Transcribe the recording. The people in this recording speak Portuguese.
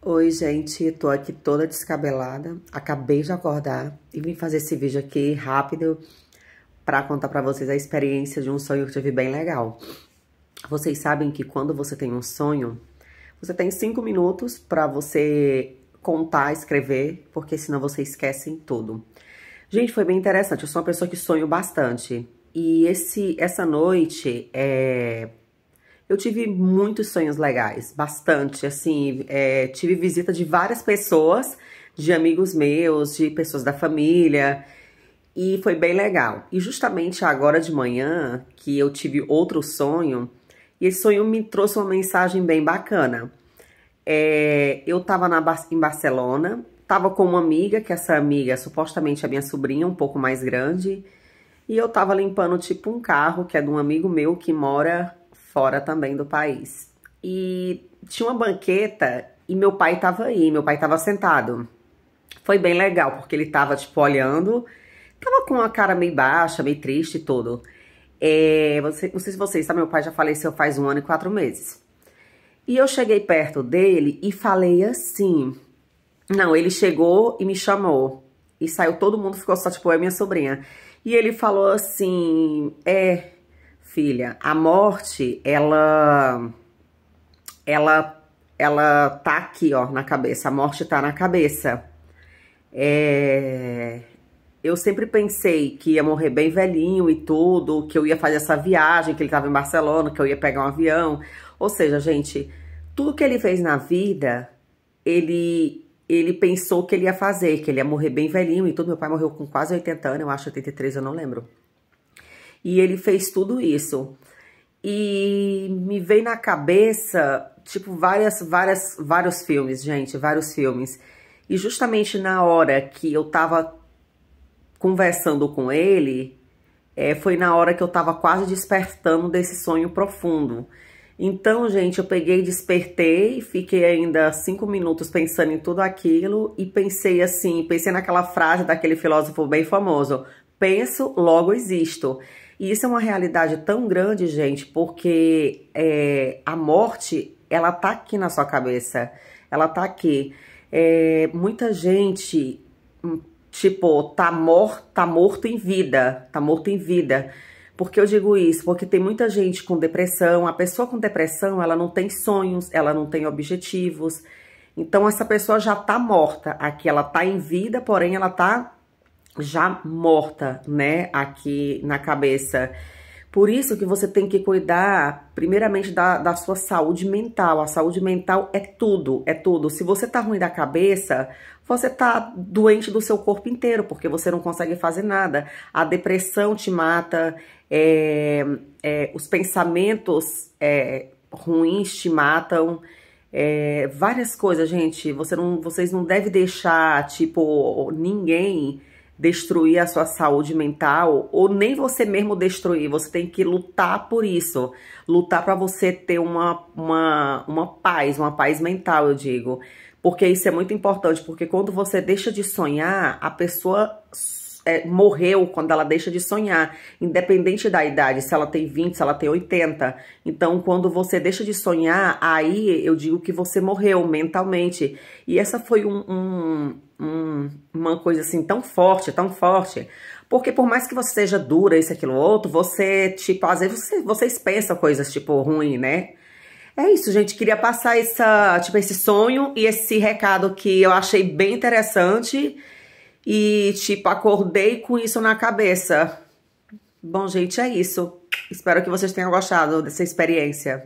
Oi, gente, tô aqui toda descabelada, acabei de acordar e vim fazer esse vídeo aqui rápido para contar para vocês a experiência de um sonho que eu tive bem legal. Vocês sabem que quando você tem um sonho, você tem cinco minutos para você contar, escrever, porque senão você esquece tudo. Gente, foi bem interessante, eu sou uma pessoa que sonho bastante. E esse, essa noite, é, eu tive muitos sonhos legais, bastante, assim, é, tive visita de várias pessoas, de amigos meus, de pessoas da família, e foi bem legal. E justamente agora de manhã, que eu tive outro sonho, e esse sonho me trouxe uma mensagem bem bacana. É, eu estava em Barcelona, estava com uma amiga, que essa amiga é supostamente a minha sobrinha, um pouco mais grande, e eu estava limpando tipo um carro, que é de um amigo meu que mora fora também do país. E tinha uma banqueta e meu pai tava aí, meu pai tava sentado. Foi bem legal, porque ele tava, tipo, olhando, tava com uma cara meio baixa, meio triste e tudo. É, você, não sei se vocês sabem, tá? meu pai já faleceu faz um ano e quatro meses. E eu cheguei perto dele e falei assim. Não, ele chegou e me chamou. E saiu todo mundo, ficou só, tipo, é minha sobrinha. E ele falou assim: é, filha, a morte, ela ela ela tá aqui, ó, na cabeça. A morte tá na cabeça. É... Eu sempre pensei que ia morrer bem velhinho e tudo, que eu ia fazer essa viagem, que ele tava em Barcelona, que eu ia pegar um avião. Ou seja, gente, tudo que ele fez na vida, ele ele pensou que ele ia fazer, que ele ia morrer bem velhinho e tudo. Meu pai morreu com quase 80 anos, eu acho 83, eu não lembro. E ele fez tudo isso. E me veio na cabeça, tipo, várias, várias, vários filmes, gente, vários filmes. E justamente na hora que eu tava conversando com ele, é, foi na hora que eu tava quase despertando desse sonho profundo. Então, gente, eu peguei, despertei, fiquei ainda cinco minutos pensando em tudo aquilo e pensei assim, pensei naquela frase daquele filósofo bem famoso: penso, logo existo. E isso é uma realidade tão grande, gente, porque é, a morte, ela tá aqui na sua cabeça. Ela tá aqui. É, muita gente, hum, tipo, tá, mor tá morto em vida. Tá morto em vida. Por que eu digo isso? Porque tem muita gente com depressão. A pessoa com depressão, ela não tem sonhos, ela não tem objetivos. Então, essa pessoa já tá morta. Aqui ela tá em vida, porém ela tá já morta, né, aqui na cabeça. Por isso que você tem que cuidar, primeiramente, da, da sua saúde mental. A saúde mental é tudo, é tudo. Se você tá ruim da cabeça, você tá doente do seu corpo inteiro, porque você não consegue fazer nada. A depressão te mata, é, é, os pensamentos é, ruins te matam. É, várias coisas, gente. Você não, vocês não devem deixar, tipo, ninguém destruir a sua saúde mental ou nem você mesmo destruir, você tem que lutar por isso, lutar para você ter uma, uma, uma paz, uma paz mental, eu digo. Porque isso é muito importante, porque quando você deixa de sonhar, a pessoa é, morreu quando ela deixa de sonhar, independente da idade, se ela tem 20, se ela tem 80. Então, quando você deixa de sonhar, aí eu digo que você morreu mentalmente. E essa foi um, um, um, uma coisa assim tão forte, tão forte. Porque por mais que você seja dura, isso, aquilo, outro, você, tipo, às vezes você, vocês pensam coisas, tipo, ruim, né? É isso, gente. Queria passar essa, tipo, esse sonho e esse recado que eu achei bem interessante. E, tipo, acordei com isso na cabeça. Bom, gente, é isso. Espero que vocês tenham gostado dessa experiência.